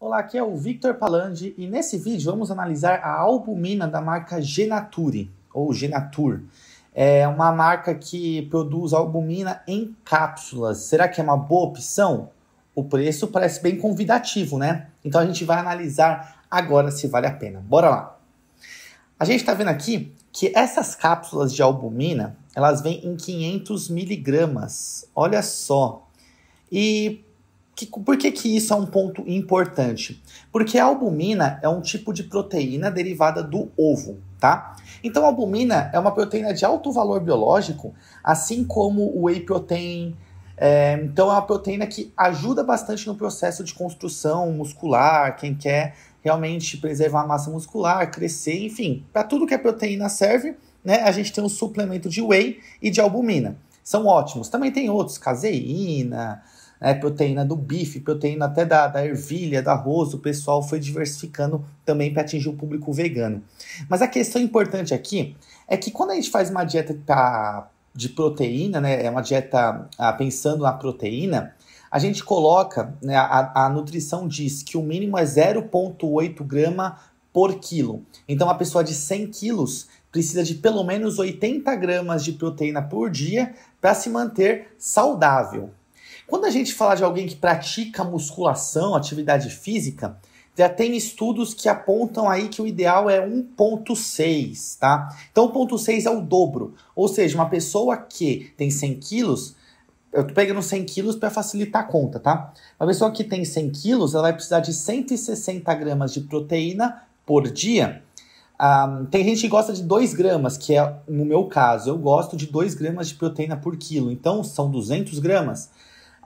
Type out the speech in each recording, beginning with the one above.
Olá, aqui é o Victor Palandi e nesse vídeo vamos analisar a albumina da marca Genature ou Genatur. É uma marca que produz albumina em cápsulas. Será que é uma boa opção? O preço parece bem convidativo, né? Então a gente vai analisar agora se vale a pena. Bora lá! A gente está vendo aqui que essas cápsulas de albumina, elas vêm em 500 miligramas. Olha só. E que, por que, que isso é um ponto importante? Porque a albumina é um tipo de proteína derivada do ovo, tá? Então a albumina é uma proteína de alto valor biológico, assim como o whey protein, é, então é uma proteína que ajuda bastante no processo de construção muscular, quem quer realmente preservar a massa muscular, crescer, enfim, para tudo que a é proteína serve, né, a gente tem um suplemento de whey e de albumina. São ótimos. Também tem outros, caseína, né, proteína do bife, proteína até da, da ervilha, do arroz, o pessoal foi diversificando também para atingir o público vegano. Mas a questão importante aqui é que quando a gente faz uma dieta para de proteína, né? É uma dieta ah, pensando na proteína. A gente coloca, né, a, a nutrição diz que o mínimo é 0,8 grama por quilo. Então, a pessoa de 100 quilos precisa de pelo menos 80 gramas de proteína por dia para se manter saudável. Quando a gente fala de alguém que pratica musculação, atividade física, já tem estudos que apontam aí que o ideal é 1,6, tá? Então, 1,6 é o dobro. Ou seja, uma pessoa que tem 100 quilos, eu tô pegando 100 quilos para facilitar a conta, tá? Uma pessoa que tem 100 quilos, ela vai precisar de 160 gramas de proteína por dia. Um, ah, tem gente que gosta de 2 gramas, que é no meu caso, eu gosto de 2 gramas de proteína por quilo, então são 200 gramas.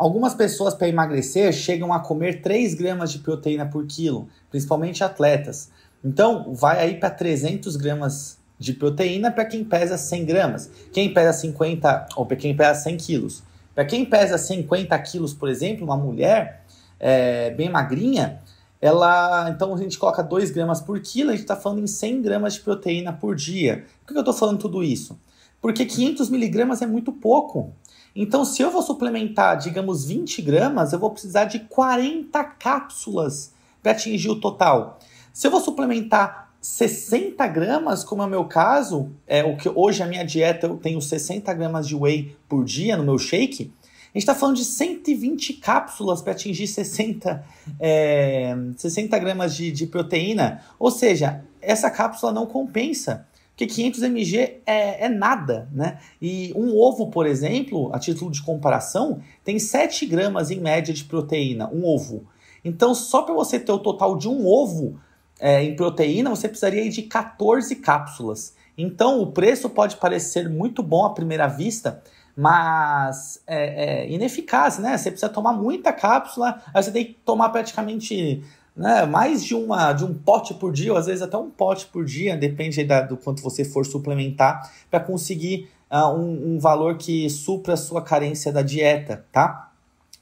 Algumas pessoas para emagrecer chegam a comer 3 gramas de proteína por quilo, principalmente atletas. Então, vai aí para 300 gramas de proteína para quem pesa 100 gramas, quem pesa 50 ou para quem pesa 100 quilos. Para quem pesa 50 quilos, por exemplo, uma mulher é, bem magrinha, ela então a gente coloca 2 gramas por quilo, a gente está falando em 100 gramas de proteína por dia. Por que eu estou falando tudo isso? Porque 500 miligramas é muito pouco. Então, se eu vou suplementar, digamos, 20 gramas, eu vou precisar de 40 cápsulas para atingir o total. Se eu vou suplementar 60 gramas, como é o meu caso, é o que hoje a minha dieta eu tenho 60 gramas de whey por dia no meu shake, a gente está falando de 120 cápsulas para atingir 60, é, 60 gramas de, de proteína. Ou seja, essa cápsula não compensa porque 500 mg é, é, nada, né? E um ovo, por exemplo, a título de comparação, tem 7 gramas em média de proteína, um ovo. Então, só para você ter o total de um ovo é, em proteína, você precisaria de 14 cápsulas. Então, o preço pode parecer muito bom à primeira vista, mas é, é, ineficaz, né? Você precisa tomar muita cápsula, aí você tem que tomar praticamente né, mais de, uma, de um pote por dia, ou às vezes até um pote por dia, depende da, do quanto você for suplementar, para conseguir uh, um, um, valor que supra a sua carência da dieta, tá?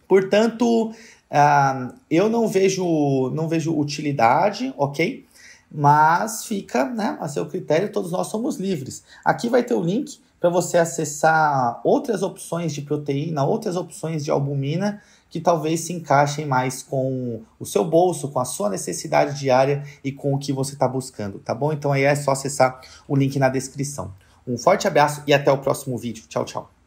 Portanto, uh, eu não vejo, não vejo utilidade, ok? Mas fica né, a seu critério, todos nós somos livres. Aqui vai ter o link para você acessar outras opções de proteína, outras opções de albumina que talvez se encaixem mais com o seu bolso, com a sua necessidade diária e com o que você está buscando, tá bom? Então aí é só acessar o link na descrição. Um forte abraço e até o próximo vídeo. Tchau, tchau.